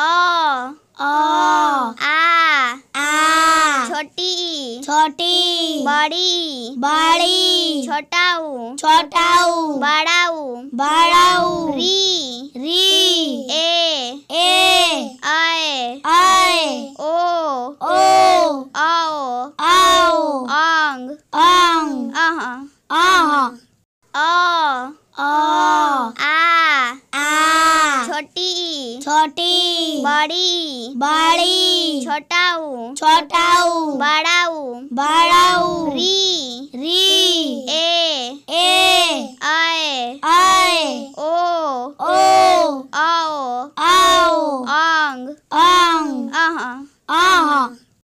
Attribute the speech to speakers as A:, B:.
A: ओ ओ आ आ छोटी छोटी बड़ी बड़ी छोटाऊ छोटाऊ बड़ाऊ बड़ाऊ री री ए ए आए आए ओ ओ आओ आओ अंग अंग अह अह अ अ आ आ छोटी छोटी बड़ी बड़ी छोटाऊ छोटाऊ बड़ाऊ बड़ाऊ री री ए ए आए आए ओ ओ आओ आओ अंग अंग आहा आहा